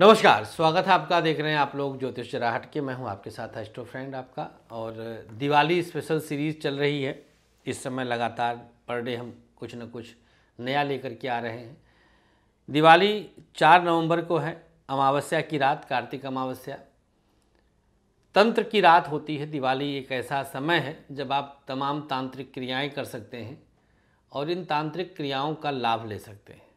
नमस्कार स्वागत है आपका देख रहे हैं आप लोग ज्योतिष चराहट के मैं हूं आपके साथ एस्ट्रो फ्रेंड आपका और दिवाली स्पेशल सीरीज चल रही है इस समय लगातार पर डे हम कुछ ना कुछ नया लेकर के आ रहे हैं दिवाली चार नवंबर को है अमावस्या की रात कार्तिक अमावस्या तंत्र की रात होती है दिवाली एक ऐसा समय है जब आप तमाम तांत्रिक क्रियाएं कर सकते हैं और इन तांत्रिक क्रियाओं का लाभ ले सकते हैं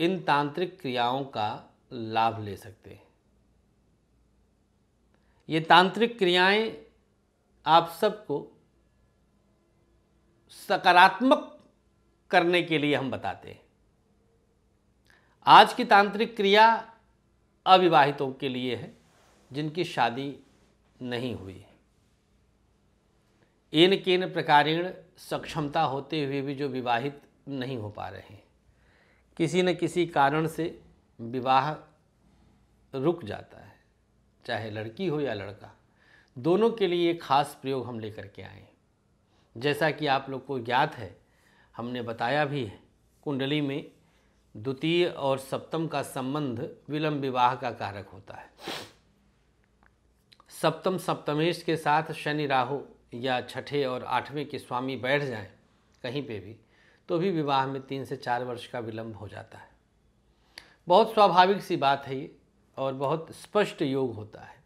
इन तांत्रिक क्रियाओं का लाभ ले सकते हैं ये तांत्रिक क्रियाएं आप सबको सकारात्मक करने के लिए हम बताते हैं आज की तांत्रिक क्रिया अविवाहितों के लिए है जिनकी शादी नहीं हुई है इन किन प्रकारेण सक्षमता होते हुए भी जो विवाहित नहीं हो पा रहे हैं किसी न किसी कारण से विवाह रुक जाता है चाहे लड़की हो या लड़का दोनों के लिए खास प्रयोग हम लेकर के आए जैसा कि आप लोग को ज्ञात है हमने बताया भी है कुंडली में द्वितीय और सप्तम का संबंध विलंब विवाह का कारक होता है सप्तम सप्तमेश के साथ शनि राहु या छठे और आठवें के स्वामी बैठ जाएं कहीं पे भी तो भी विवाह में तीन से चार वर्ष का विलंब हो जाता है बहुत स्वाभाविक सी बात है ये और बहुत स्पष्ट योग होता है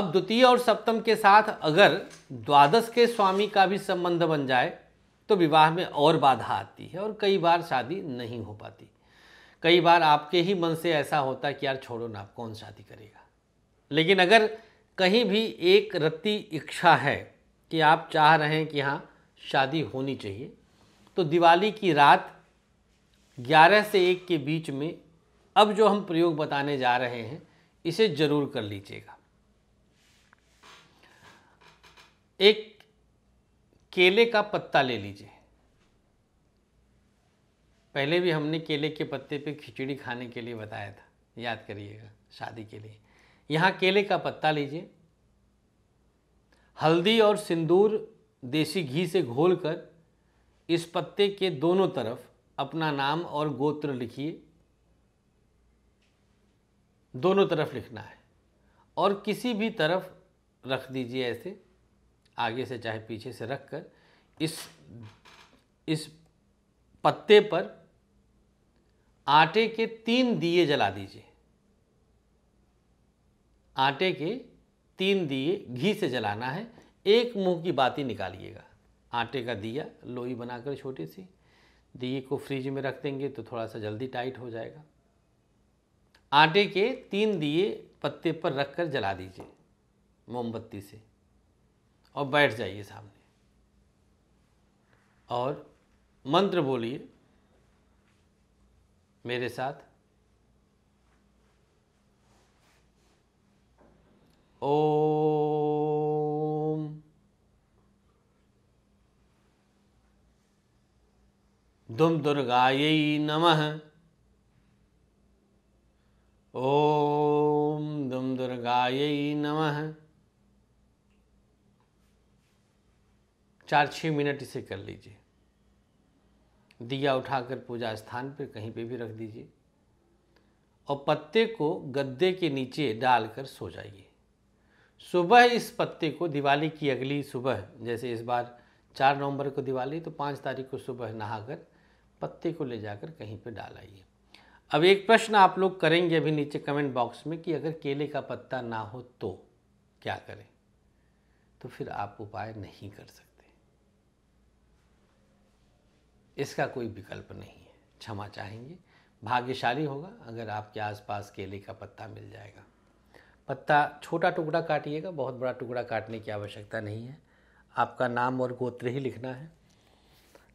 अब द्वितीय और सप्तम के साथ अगर द्वादश के स्वामी का भी संबंध बन जाए तो विवाह में और बाधा आती है और कई बार शादी नहीं हो पाती कई बार आपके ही मन से ऐसा होता है कि यार छोड़ो ना आप कौन शादी करेगा लेकिन अगर कहीं भी एक रत्ती इच्छा है कि आप चाह रहे हैं कि हाँ शादी होनी चाहिए तो दिवाली की रात 11 से 1 के बीच में अब जो हम प्रयोग बताने जा रहे हैं इसे ज़रूर कर लीजिएगा एक केले का पत्ता ले लीजिए पहले भी हमने केले के पत्ते पे खिचड़ी खाने के लिए बताया था याद करिएगा शादी के लिए यहाँ केले का पत्ता लीजिए हल्दी और सिंदूर देसी घी से घोलकर इस पत्ते के दोनों तरफ अपना नाम और गोत्र लिखिए दोनों तरफ लिखना है और किसी भी तरफ रख दीजिए ऐसे आगे से चाहे पीछे से रख कर इस इस पत्ते पर आटे के तीन दिए जला दीजिए आटे के तीन दिए घी से जलाना है एक मुंह की बाती निकालिएगा आटे का दिया लोई बनाकर छोटी सी दिए को फ्रिज में रख देंगे तो थोड़ा सा जल्दी टाइट हो जाएगा आटे के तीन दिए पत्ते पर रख कर जला दीजिए मोमबत्ती से और बैठ जाइए सामने और मंत्र बोलिए मेरे साथ ओ दुम दुर्गायै नम ओम दुम दुर्गायै नम चार छः मिनट इसे कर लीजिए दिया उठाकर पूजा स्थान पर कहीं पे भी रख दीजिए और पत्ते को गद्दे के नीचे डालकर सो जाइए सुबह इस पत्ते को दिवाली की अगली सुबह जैसे इस बार चार नवंबर को दिवाली तो पाँच तारीख को सुबह नहाकर पत्ते को ले जाकर कहीं पे डाल आइए अब एक प्रश्न आप लोग करेंगे अभी नीचे कमेंट बॉक्स में कि अगर केले का पत्ता ना हो तो क्या करें तो फिर आप उपाय नहीं कर सकते इसका कोई विकल्प नहीं है क्षमा चाहेंगे भाग्यशाली होगा अगर आपके आसपास केले का पत्ता मिल जाएगा पत्ता छोटा टुकड़ा काटिएगा बहुत बड़ा टुकड़ा काटने की आवश्यकता नहीं है आपका नाम और गोत्र ही लिखना है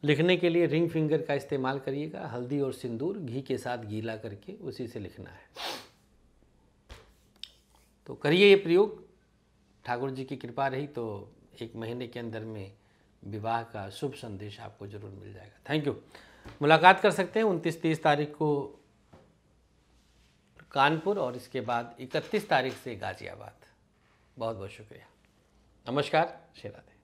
लिखने के लिए रिंग फिंगर का इस्तेमाल करिएगा हल्दी और सिंदूर घी के साथ गीला करके उसी से लिखना है तो करिए ये प्रयोग ठाकुर जी की कृपा रही तो एक महीने के अंदर में विवाह का शुभ संदेश आपको जरूर मिल जाएगा थैंक यू मुलाकात कर सकते हैं उनतीस तीस तारीख को कानपुर और इसके बाद इकतीस तारीख से गाजियाबाद बहुत बहुत शुक्रिया नमस्कार शेरा दे